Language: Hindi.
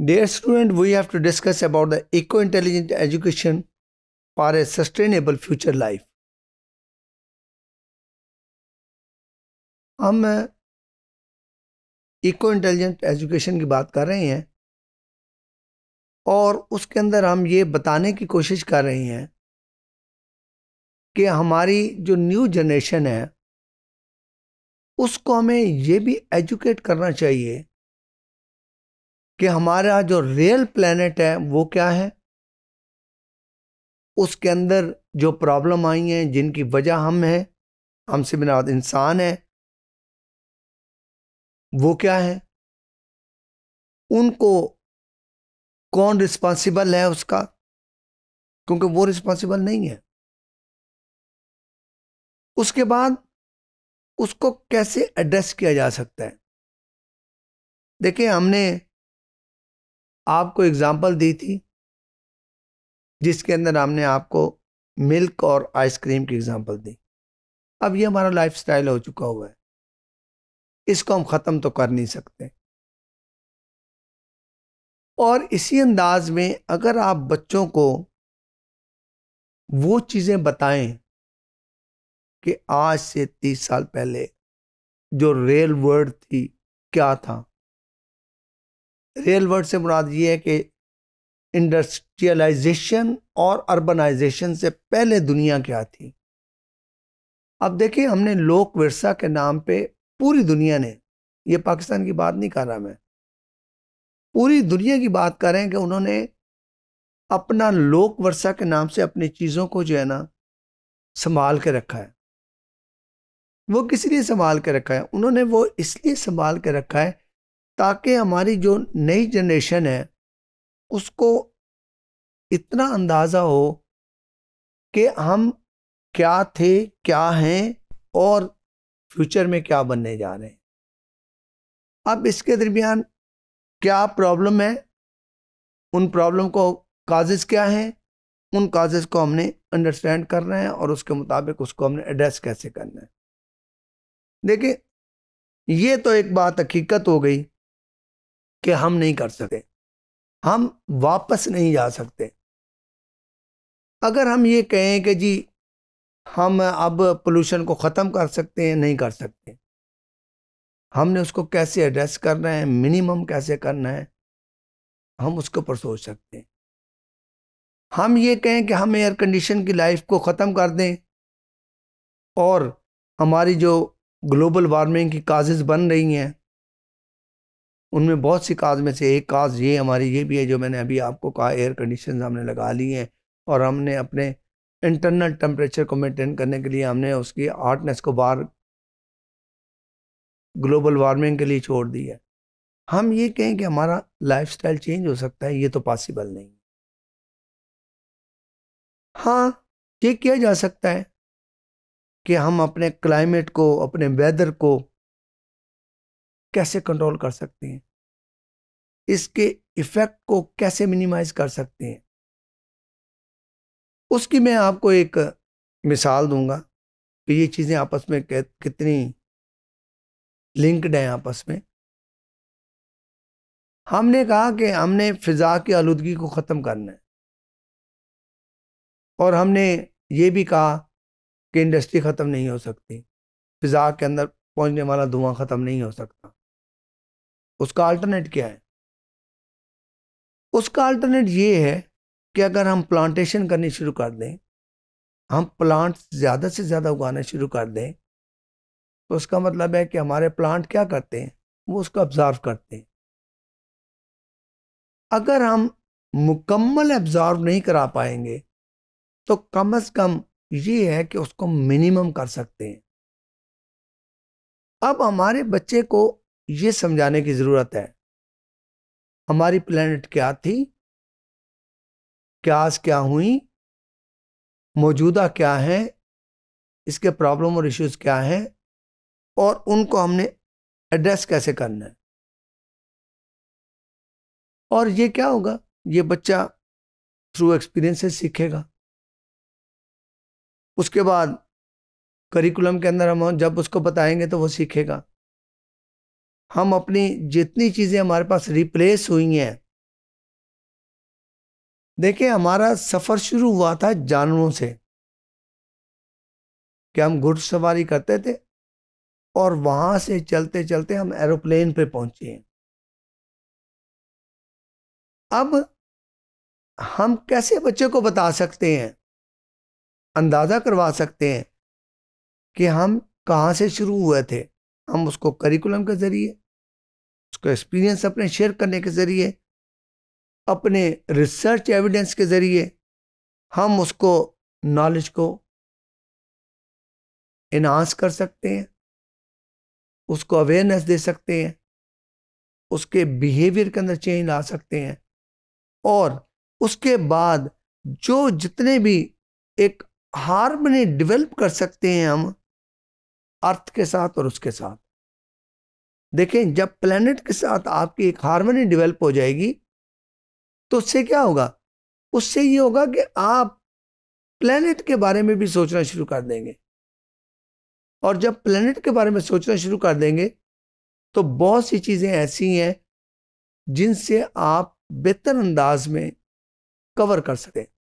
Dear student, we have to discuss about the eco-intelligent education for a sustainable future life. हम इको इंटेलिजेंट एजुकेशन की बात कर रहे हैं और उसके अंदर हम ये बताने की कोशिश कर रहे हैं कि हमारी जो न्यू जनरेशन है उसको हमें ये भी एजुकेट करना चाहिए कि हमारा जो रियल प्लानट है वो क्या है उसके अंदर जो प्रॉब्लम आई हैं जिनकी वजह हम हैं हमसे बिना इंसान है वो क्या है उनको कौन रिस्पॉन्सिबल है उसका क्योंकि वो रिस्पॉन्सिबल नहीं है उसके बाद उसको कैसे एड्रेस किया जा सकता है देखिए हमने आपको एग्ज़ाम्पल दी थी जिसके अंदर हमने आपको मिल्क और आइसक्रीम की एग्ज़ाम्पल दी अब ये हमारा लाइफ स्टाइल हो चुका हुआ है इसको हम ख़त्म तो कर नहीं सकते और इसी अंदाज में अगर आप बच्चों को वो चीज़ें बताएं कि आज से तीस साल पहले जो रेल वर्ड थी क्या था रियल वर्ड से मुराद ये है कि इंडस्ट्रियलाइजेशन और अर्बनाइजेशन से पहले दुनिया क्या थी अब देखिए हमने लोक विरसा के नाम पे पूरी दुनिया ने ये पाकिस्तान की बात नहीं कर रहा मैं पूरी दुनिया की बात कर रहे हैं कि उन्होंने अपना लोक वर्षा के नाम से अपनी चीज़ों को जो है ना संभाल के रखा है वो किस लिए संभाल के रखा है उन्होंने वो इसलिए संभाल के रखा है ताकि हमारी जो नई जनरेशन है उसको इतना अंदाज़ा हो कि हम क्या थे क्या हैं और फ्यूचर में क्या बनने जा रहे हैं अब इसके दरमियान क्या प्रॉब्लम है उन प्रॉब्लम को काजेज़ क्या हैं उन काजेज़ को हमने अंडरस्टैंड करना है और उसके मुताबिक उसको हमने एड्रेस कैसे करना है देखिए ये तो एक बात हकीकत हो गई कि हम नहीं कर सकते हम वापस नहीं जा सकते अगर हम ये कहें कि जी हम अब पोल्यूशन को ख़त्म कर सकते हैं नहीं कर सकते हमने उसको कैसे एड्रेस करना है मिनिमम कैसे करना है हम उसके ऊपर सोच सकते हैं हम ये कहें कि हम एयर कंडीशन की लाइफ को ख़त्म कर दें और हमारी जो ग्लोबल वार्मिंग की काजेज़ बन रही हैं उनमें बहुत सी काज में से एक काज ये हमारी ये भी है जो मैंने अभी आपको कहा एयर कंडीशन हमने लगा ली हैं और हमने अपने इंटरनल टेम्परेचर को मेंटेन करने के लिए हमने उसकी हार्टनेस को बाहर ग्लोबल वार्मिंग के लिए छोड़ दी है हम ये कहें कि हमारा लाइफ चेंज हो सकता है ये तो पॉसिबल नहीं हाँ ये किया जा सकता है कि हम अपने क्लाइमेट को अपने वेदर को कैसे कंट्रोल कर सकते हैं इसके इफेक्ट को कैसे मिनिमाइज कर सकते हैं उसकी मैं आपको एक मिसाल दूंगा कि ये चीज़ें आपस में कितनी लिंक्ड हैं आपस में हमने कहा कि हमने फिज़ा की आलूदगी को ख़त्म करना है और हमने ये भी कहा कि इंडस्ट्री ख़त्म नहीं हो सकती फिज़ा के अंदर पहुंचने वाला धुआं ख़त्म नहीं हो सकता उसका अल्टरनेट क्या है उसका अल्टरनेट ये है कि अगर हम प्लांटेशन करनी शुरू कर दें हम प्लांट ज़्यादा से ज़्यादा उगाना शुरू कर दें तो उसका मतलब है कि हमारे प्लांट क्या करते हैं वो उसको ऑब्जर्व करते हैं अगर हम मुकम्मल ऑब्जर्व नहीं करा पाएंगे तो कम अज़ कम ये है कि उसको मिनिमम कर सकते हैं अब हमारे बच्चे को ये समझाने की ज़रूरत है हमारी प्लेनेट क्या थी क्यास क्या हुई मौजूदा क्या है इसके प्रॉब्लम और इश्यूज क्या हैं और उनको हमने एड्रेस कैसे करना है और ये क्या होगा ये बच्चा थ्रू एक्सपीरियंस से सीखेगा उसके बाद करिकुलम के अंदर हम जब उसको बताएंगे तो वो सीखेगा हम अपनी जितनी चीज़ें हमारे पास रिप्लेस हुई हैं देखिए हमारा सफ़र शुरू हुआ था जानवरों से कि हम घुड़सवारी करते थे और वहाँ से चलते चलते हम एरोप्लेन पे पहुँचे अब हम कैसे बच्चे को बता सकते हैं अंदाज़ा करवा सकते हैं कि हम कहाँ से शुरू हुए थे हम उसको करिकुलम के ज़रिए उसको एक्सपीरियंस अपने शेयर करने के ज़रिए अपने रिसर्च एविडेंस के ज़रिए हम उसको नॉलेज को इन्हांस कर सकते हैं उसको अवेयरनेस दे सकते हैं उसके बिहेवियर के अंदर चेंज ला सकते हैं और उसके बाद जो जितने भी एक हारमनी डेवलप कर सकते हैं हम अर्थ के साथ और उसके साथ देखें जब प्लेनेट के साथ आपकी एक हारमोनी डेवलप हो जाएगी तो उससे क्या होगा उससे ये होगा कि आप प्लेनेट के बारे में भी सोचना शुरू कर देंगे और जब प्लेनेट के बारे में सोचना शुरू कर देंगे तो बहुत सी चीज़ें ऐसी हैं जिनसे आप बेहतर अंदाज में कवर कर सकें